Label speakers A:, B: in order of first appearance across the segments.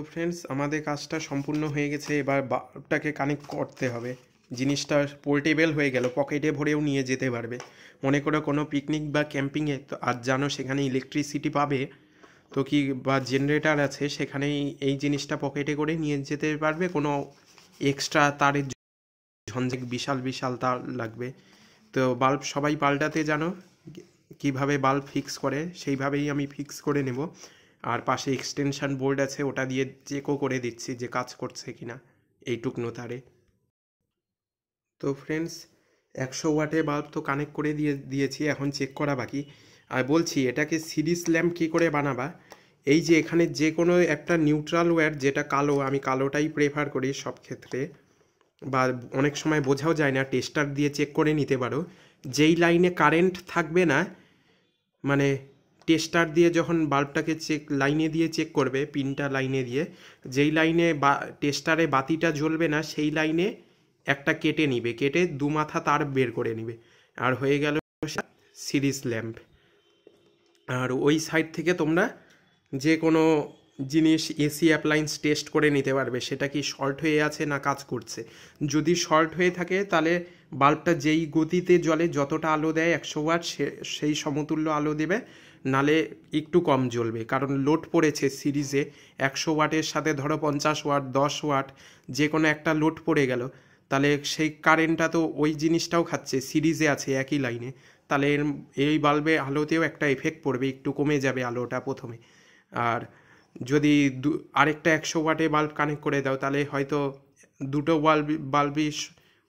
A: তো ফ্রেন্ডস আমাদের কাজটা সম্পূর্ণ হয়ে গেছে এবার বাল্বটাকে কানেক্ট করতে হবে জিনিসটা পোর্টেবল হয়ে গেল পকেটে ভরেও নিয়ে যেতে পারবে মনে করো কোনো পিকনিক বা ক্যাম্পিংয়ে তো আর জানো সেখানে ইলেকট্রিসিটি পাবে তো কি বা জেনারেটার আছে সেখানে এই জিনিসটা পকেটে করে নিয়ে যেতে পারবে কোনো এক্সট্রা তারের ঝঞ্ঝেক বিশাল বিশাল তার লাগবে তো বাল্ব সবাই পাল্টাতে জানো কিভাবে বাল্ব ফিক্স করে সেইভাবেই আমি ফিক্স করে নেব আর পাশে এক্সটেনশান বোর্ড আছে ওটা দিয়ে চেকও করে দিচ্ছি যে কাজ করছে কি না এইটুকনো তারে তো ফ্রেন্ডস একশো ওয়াটে বাল্ব তো কানেক্ট করে দিয়ে দিয়েছি এখন চেক করা বাকি আর বলছি এটাকে সিরিজ ল্যাম্প কী করে বানাবা এই যে এখানে যে কোনো একটা নিউট্রাল ওয়্যার যেটা কালো আমি কালোটাই প্রেফার করি সব ক্ষেত্রে বা অনেক সময় বোঝাও যায় না টেস্টার দিয়ে চেক করে নিতে পারো যেই লাইনে কারেন্ট থাকবে না মানে টেস্টার দিয়ে যখন বাল্বটাকে চেক লাইনে দিয়ে চেক করবে পিনটা লাইনে দিয়ে যেই লাইনে বা টেস্টারে বাতিটা জ্বলবে না সেই লাইনে একটা কেটে নিবে কেটে দু মাথা তার বের করে নিবে আর হয়ে গেল সিরিজ ল্যাম্প আর ওই সাইড থেকে তোমরা যে কোনো জিনিস এসি অ্যাপ্লায়েন্স টেস্ট করে নিতে পারবে সেটা কি শর্ট হয়ে আছে না কাজ করছে যদি শর্ট হয়ে থাকে তাহলে বাল্বটা যেই গতিতে জলে যতটা আলো দেয় একশো ওয়াট সে সেই সমতুল্য আলো দেবে নালে একটু কম জ্বলবে কারণ লোড পড়েছে সিরিজে একশো ওয়াটের সাথে ধরো পঞ্চাশ ওয়াট দশ ওয়াট যে কোনো একটা লোড পড়ে গেল তাহলে সেই কারেন্টটা তো ওই জিনিসটাও খাচ্ছে সিরিজে আছে একই লাইনে তাহলে এই বাল্বে আলোতেও একটা এফেক্ট পড়বে একটু কমে যাবে আলোটা প্রথমে আর যদি দু আরেকটা একশো ওয়াটে বাল্ব কানেক্ট করে দাও তাহলে হয়তো দুটো বাল্ব বাল্বই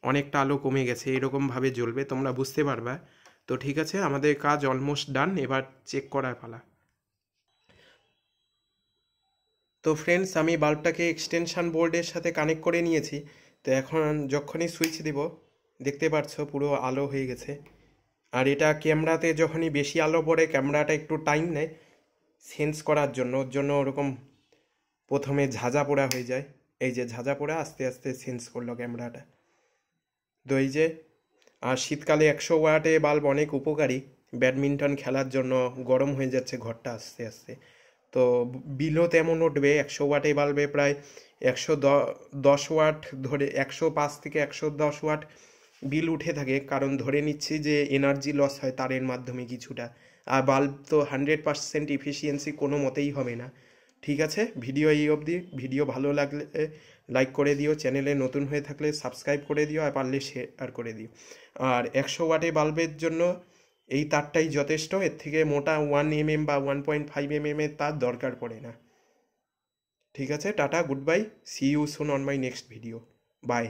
A: অনেকটা আলো কমে গেছে এরকমভাবে জ্বলবে তোমরা বুঝতে পারবা তো ঠিক আছে আমাদের কাজ অলমোস্ট ডান এবার চেক করার পালা তো ফ্রেন্ডস আমি বাল্বটাকে এক্সটেনশান বোর্ডের সাথে কানেক্ট করে নিয়েছি তো এখন যখনই সুইচ দিব দেখতে পাচ্ছ পুরো আলো হয়ে গেছে আর এটা ক্যামেরাতে যখনই বেশি আলো পড়ে ক্যামেরাটা একটু টাইম নেয় সেন্স করার জন্য ওর জন্য ওরকম প্রথমে ঝাঁঝা পোড়া হয়ে যায় এই যে ঝাঁঝা পোড়া আস্তে আস্তে সেন্স করলো ক্যামেরাটা তো এই যে আর শীতকালে একশো ওয়াটে বাল্ব অনেক উপকারী ব্যাডমিন্টন খেলার জন্য গরম হয়ে যাচ্ছে ঘরটা আস্তে আস্তে তো বিলও তেমন উঠবে একশো ওয়াটে বাল্বে প্রায় একশো দশ ওয়াট ধরে একশো পাঁচ থেকে একশো দশ ওয়াট বিল উঠে থাকে কারণ ধরে নিচ্ছি যে এনার্জি লস হয় তারের মাধ্যমে কিছুটা আর বাল্ব তো হান্ড্রেড পারসেন্ট ইফিসিয়েন্সি কোনো মতেই হবে না ঠিক আছে ভিডিও এই অবধি ভিডিও ভালো লাগলে লাইক করে দিও চ্যানেলে নতুন হয়ে থাকলে সাবস্ক্রাইব করে দিও আর পারলে শেয়ার করে দিও আর একশো ওয়াটে বাল্বের জন্য এই তারটাই যথেষ্ট এর থেকে মোটা ওয়ান এমএম mm বা ওয়ান পয়েন্ট ফাইভ এম এর তার দরকার পড়ে না ঠিক আছে tata good bye see you soon on my next video by